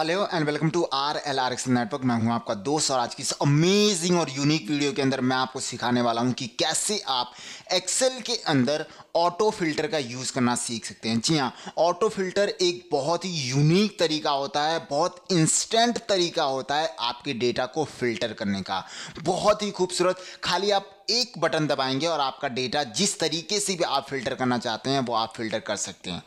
Hello and welcome to R L R X network मैं हूं आपका दोस्त और आज की इस अमेजिंग और यूनिक वीडियो के अंदर मैं आपको सिखाने वाला हूं कि कैसे आप एक्सेल के अंदर ऑटो फिल्टर का यूज़ करना सीख सकते हैं जी हाँ ऑटो फिल्टर एक बहुत ही यूनिक तरीका होता है बहुत इंस्टेंट तरीका होता है आपके डेटा को फिल्टर करने का बहुत ही खूबसूरत खाली आप एक बटन दबाएंगे और आपका डेटा जिस तरीके से भी आप फिल्टर करना चाहते हैं वो आप फिल्टर कर सकते हैं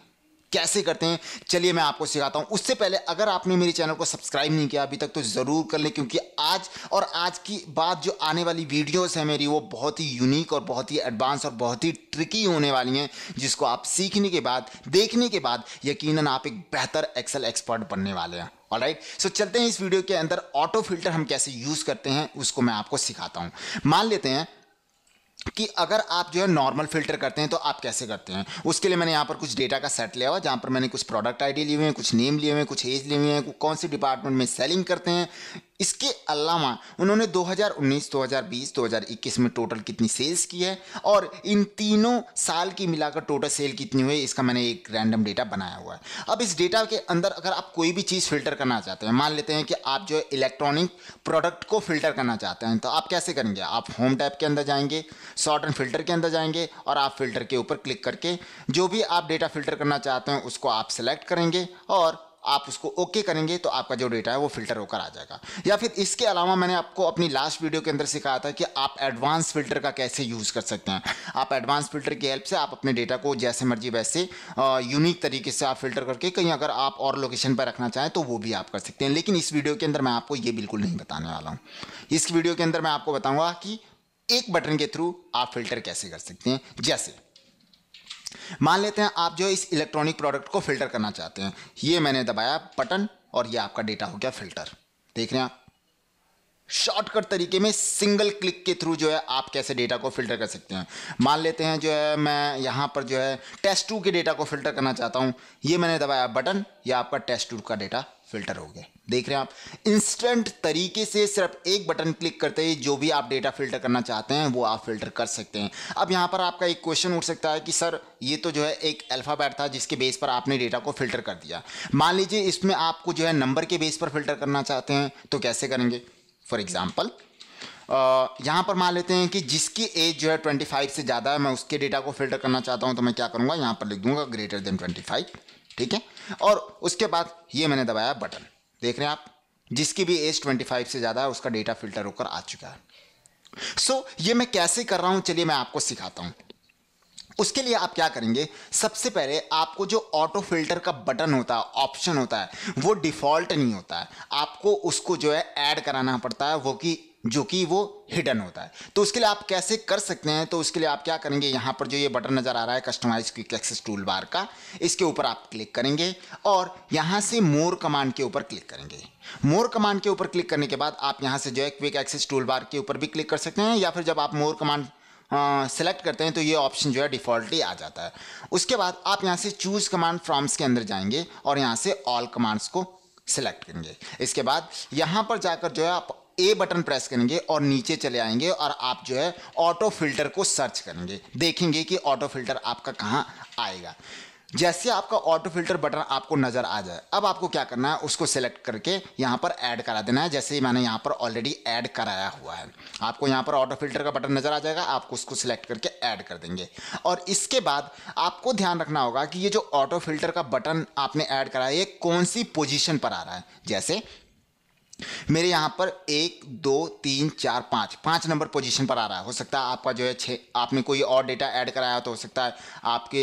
कैसे करते हैं चलिए मैं आपको सिखाता हूँ उससे पहले अगर आपने मेरे चैनल को सब्सक्राइब नहीं किया अभी तक तो ज़रूर कर लें क्योंकि आज और आज की बात जो आने वाली वीडियोस है मेरी वो बहुत ही यूनिक और बहुत ही एडवांस और बहुत ही ट्रिकी होने वाली हैं जिसको आप सीखने के बाद देखने के बाद यकीन आप एक बेहतर एक्सल एक्सपर्ट बनने वाले हैं राइट सो right? so, चलते हैं इस वीडियो के अंदर ऑटो फिल्टर हम कैसे यूज़ करते हैं उसको मैं आपको सिखाता हूँ मान लेते हैं कि अगर आप जो है नॉर्मल फिल्टर करते हैं तो आप कैसे करते हैं उसके लिए मैंने यहाँ पर कुछ डेटा का सेट लिया हुआ जहाँ पर मैंने कुछ प्रोडक्ट आईडी लिए हुए हैं कुछ नेम लिए हुए हैं कुछ एज लिए हुए हैं कौन से डिपार्टमेंट में सेलिंग करते हैं इसके अलावा उन्होंने 2019, 2020, 2021 में टोटल कितनी सेल्स की है और इन तीनों साल की मिलाकर टोटल सेल कितनी हुई इसका मैंने एक रैंडम डेटा बनाया हुआ है अब इस डेटा के अंदर अगर आप कोई भी चीज़ फिल्टर करना चाहते हैं मान लेते हैं कि आप जो है इलेक्ट्रॉनिक प्रोडक्ट को फिल्टर करना चाहते हैं तो आप कैसे करेंगे आप होम टैप के अंदर जाएंगे शॉर्ट एंड फिल्टर के अंदर जाएंगे और आप फिल्टर के ऊपर क्लिक करके जो भी आप डेटा फिल्टर करना चाहते हैं उसको आप सेलेक्ट करेंगे और आप उसको ओके okay करेंगे तो आपका जो डेटा है वो फिल्टर होकर आ जाएगा या फिर इसके अलावा मैंने आपको अपनी लास्ट वीडियो के अंदर सिखाया था कि आप एडवांस फिल्टर का कैसे यूज़ कर सकते हैं आप एडवांस फिल्टर की हेल्प से आप अपने डेटा को जैसे मर्जी वैसे यूनिक तरीके से आप फिल्टर करके कहीं अगर आप और लोकेशन पर रखना चाहें तो वो भी आप कर सकते हैं लेकिन इस वीडियो के अंदर मैं आपको ये बिल्कुल नहीं बताने वाला हूँ इस वीडियो के अंदर मैं आपको बताऊँगा कि एक बटन के थ्रू आप फिल्टर कैसे कर सकते हैं जैसे मान लेते हैं आप जो इस इलेक्ट्रॉनिक प्रोडक्ट को फिल्टर करना चाहते हैं ये मैंने दबाया बटन और ये आपका डेटा हो गया फिल्टर देख रहे हैं आप शॉर्टकट तरीके में सिंगल क्लिक के थ्रू जो है आप कैसे डेटा को फिल्टर कर सकते हैं मान लेते हैं जो है मैं यहाँ पर जो है टेस्ट टू के डेटा को फिल्टर करना चाहता हूँ ये मैंने दबाया बटन या आपका टेस्ट टू का डेटा फिल्टर हो गए देख रहे हैं आप इंस्टेंट तरीके से सिर्फ एक बटन क्लिक करते ही जो भी आप डेटा फिल्टर करना चाहते हैं वो आप फिल्टर कर सकते हैं अब यहाँ पर आपका एक क्वेश्चन उठ सकता है कि सर ये तो जो है एक अल्फ़ाबेट था जिसके बेस पर आपने डेटा को फिल्टर कर दिया मान लीजिए इसमें आपको जो है नंबर के बेस पर फिल्टर करना चाहते हैं तो कैसे करेंगे फॉर एग्ज़ाम्पल यहाँ पर मान लेते हैं कि जिसकी एज जो है ट्वेंटी से ज़्यादा है मैं उसके डेटा को फिल्टर करना चाहता हूँ तो मैं क्या करूँगा यहाँ पर लिख दूंगा ग्रेटर देन ट्वेंटी ठीक है और उसके बाद ये मैंने दबाया बटन देख रहे हैं आप जिसकी भी एज 25 से ज़्यादा है उसका डेटा फिल्टर होकर आ चुका है सो ये मैं कैसे कर रहा हूँ चलिए मैं आपको सिखाता हूँ उसके लिए आप क्या करेंगे सबसे पहले आपको जो ऑटो फिल्टर का बटन होता है ऑप्शन होता है वो डिफ़ॉल्ट नहीं होता है आपको उसको जो है ऐड कराना पड़ता है वो कि जो कि वो हिडन होता है तो उसके लिए आप कैसे कर सकते हैं तो उसके लिए आप क्या करेंगे यहाँ पर जो ये बटन नज़र आ रहा है customize quick access toolbar का इसके ऊपर आप क्लिक करेंगे और यहाँ से मोर कमांड के ऊपर क्लिक करेंगे मोर कमांड के ऊपर क्लिक करने के बाद आप यहाँ से जो है क्विक एक्सेस टूल बार के ऊपर भी क्लिक कर सकते हैं या फिर जब आप मोर कमांड सेलेक्ट करते हैं तो ये ऑप्शन जो है डिफ़ॉल्टली आ जाता है उसके बाद आप यहाँ से चूज़ कमांड फ्रॉम्स के अंदर जाएंगे और यहाँ से ऑल कमांड्स को सिलेक्ट करेंगे इसके बाद यहाँ पर जाकर जो है आप ए बटन प्रेस करेंगे और नीचे चले आएंगे और आप जो है ऑटो फिल्टर को सर्च करेंगे देखेंगे कि ऑटो फिल्टर आपका कहाँ आएगा जैसे आपका ऑटो फिल्टर बटन आपको नज़र आ जाए अब आपको क्या करना है उसको सेलेक्ट करके यहाँ पर ऐड करा देना है जैसे ही मैंने यहाँ पर ऑलरेडी ऐड कराया हुआ है आपको यहाँ पर ऑटो फिल्टर का बटन नज़र आ जाएगा आपको उसको सिलेक्ट करके ऐड कर देंगे और इसके बाद आपको ध्यान रखना होगा कि ये जो ऑटो फिल्टर का बटन आपने ऐड करा है ये कौन सी पोजिशन पर आ रहा है जैसे मेरे यहाँ पर एक दो तीन चार पाँच पाँच नंबर पोजीशन पर आ रहा है हो सकता है आपका जो है छः आपने कोई और डेटा ऐड कराया तो हो सकता है आपके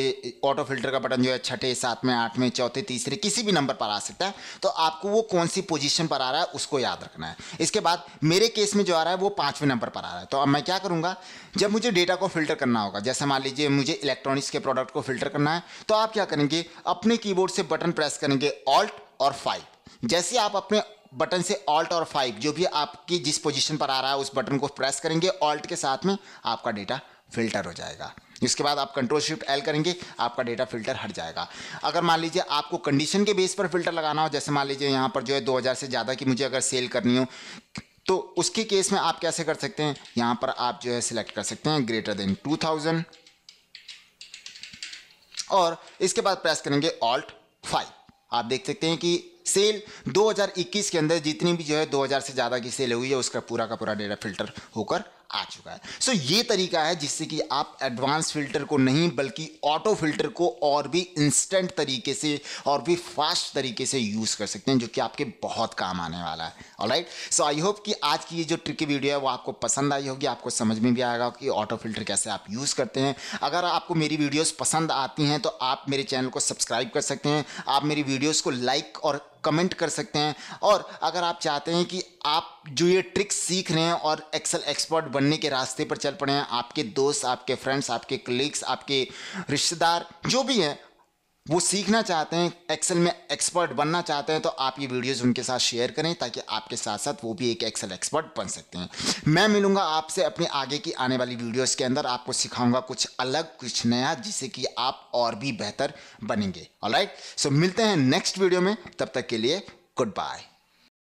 ऑटो फिल्टर का बटन जो है छठे सातवें आठवें चौथे तीसरे किसी भी नंबर पर आ सकता है तो आपको वो कौन सी पोजीशन पर आ रहा है उसको याद रखना है इसके बाद मेरे केस में जो आ रहा है वो पाँचवें नंबर पर आ रहा है तो अब मैं क्या करूँगा जब मुझे डेटा को फिल्टर करना होगा जैसे मान लीजिए मुझे इलेक्ट्रॉनिक्स के प्रोडक्ट को फिल्टर करना है तो आप क्या करेंगे अपने कीबोर्ड से बटन प्रेस करेंगे ऑल्ट और फाइव जैसे आप अपने बटन से ऑल्ट और फाइव जो भी आपकी जिस पोजीशन पर आ रहा है उस बटन को प्रेस करेंगे ऑल्ट के साथ में आपका डेटा फिल्टर हो जाएगा इसके बाद आप कंट्रोल शिफ्ट एल करेंगे आपका डेटा फिल्टर हट जाएगा अगर मान लीजिए आपको कंडीशन के बेस पर फिल्टर लगाना हो जैसे मान लीजिए यहाँ पर जो है दो से ज़्यादा की मुझे अगर सेल करनी हो तो उसके केस में आप कैसे कर सकते हैं यहाँ पर आप जो है सिलेक्ट कर सकते हैं ग्रेटर देन टू और इसके बाद प्रेस करेंगे ऑल्ट फाइव आप देख सकते हैं कि सेल 2021 के अंदर जितनी भी जो है 2000 से ज़्यादा की सेल हुई है उसका पूरा का पूरा डेटा फिल्टर होकर आ चुका है सो so, ये तरीका है जिससे कि आप एडवांस फिल्टर को नहीं बल्कि ऑटो फिल्टर को और भी इंस्टेंट तरीके से और भी फास्ट तरीके से यूज़ कर सकते हैं जो कि आपके बहुत काम आने वाला है ऑलराइट सो आई होप कि आज की ये जो ट्रिकी वीडियो है वो आपको पसंद आई होगी आपको समझ में भी आएगा कि ऑटो फिल्टर कैसे आप यूज़ करते हैं अगर आपको मेरी वीडियोज़ पसंद आती हैं तो आप मेरे चैनल को सब्सक्राइब कर सकते हैं आप मेरी वीडियोज़ को लाइक और कमेंट कर सकते हैं और अगर आप चाहते हैं कि आप जो ये ट्रिक्स सीख रहे हैं और एक्सेल एक्सपर्ट बनने के रास्ते पर चल पड़े हैं आपके दोस्त आपके फ्रेंड्स आपके कलीग्स आपके रिश्तेदार जो भी हैं वो सीखना चाहते हैं एक्सेल में एक्सपर्ट बनना चाहते हैं तो आप ये वीडियोस उनके साथ शेयर करें ताकि आपके साथ साथ वो भी एक एक्सेल एक्सपर्ट बन सकते हैं मैं मिलूंगा आपसे अपने आगे की आने वाली वीडियोस के अंदर आपको सिखाऊंगा कुछ अलग कुछ नया जिससे कि आप और भी बेहतर बनेंगे ऑलराइट सो so, मिलते हैं नेक्स्ट वीडियो में तब तक के लिए गुड बाय